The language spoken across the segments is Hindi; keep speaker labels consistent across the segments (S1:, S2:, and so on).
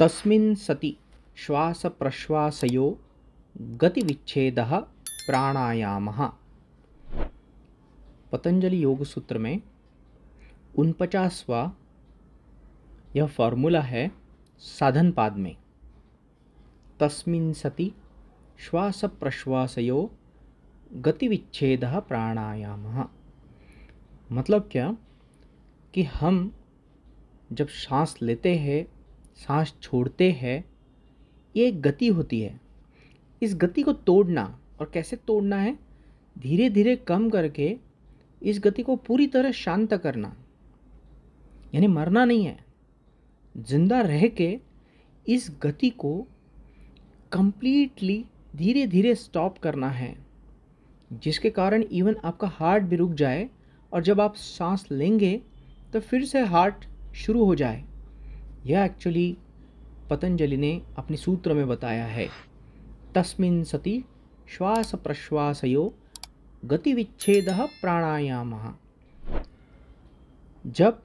S1: तस्मिन् सति गति गतिविच्छेदः प्राणायामः पतंजलि योग सूत्र में उनपचासवा यह फॉर्मूला है साधन पाद में तस्मिन् सति श्वास प्रश्वासयो गतिविच्छेद प्राणायाम मतलब क्या कि हम जब सांस लेते हैं सांस छोड़ते हैं ये एक गति होती है इस गति को तोड़ना और कैसे तोड़ना है धीरे धीरे कम करके इस गति को पूरी तरह शांत करना यानी मरना नहीं है जिंदा रह के इस गति को कंप्लीटली धीरे धीरे स्टॉप करना है जिसके कारण इवन आपका हार्ट भी रुक जाए और जब आप सांस लेंगे तो फिर से हार्ट शुरू हो जाए यह एक्चुअली पतंजलि ने अपने सूत्र में बताया है तस्मिन सति श्वास प्रश्वास गति विच्छेद प्राणायाम जब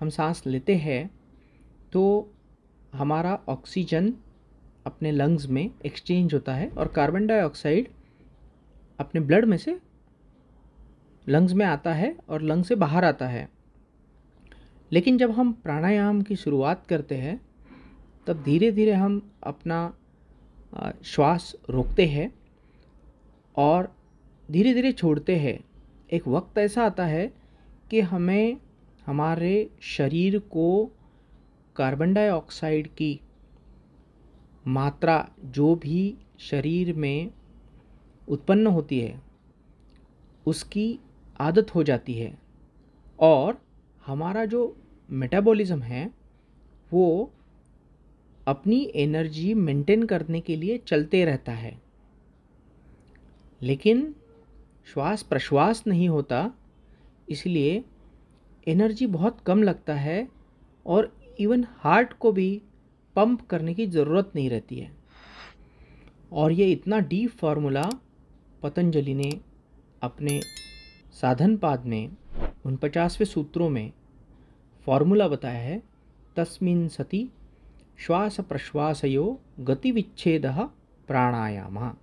S1: हम सांस लेते हैं तो हमारा ऑक्सीजन अपने लंग्स में एक्सचेंज होता है और कार्बन डाइऑक्साइड अपने ब्लड में से लंग्स में आता है और लंग से बाहर आता है लेकिन जब हम प्राणायाम की शुरुआत करते हैं तब धीरे धीरे हम अपना श्वास रोकते हैं और धीरे धीरे छोड़ते हैं एक वक्त ऐसा आता है कि हमें हमारे शरीर को कार्बन डाइऑक्साइड की मात्रा जो भी शरीर में उत्पन्न होती है उसकी आदत हो जाती है और हमारा जो मेटाबॉलिज़्म है वो अपनी एनर्जी मेंटेन करने के लिए चलते रहता है लेकिन श्वास प्रश्वास नहीं होता इसलिए एनर्जी बहुत कम लगता है और इवन हार्ट को भी पंप करने की ज़रूरत नहीं रहती है और ये इतना डीप फार्मूला पतंजलि ने अपने साधन पाद में उन पचासवें सूत्रों में फॉर्मूला बताया है तस्मिन सति श्वास यो गति विच्छेद प्राणायाम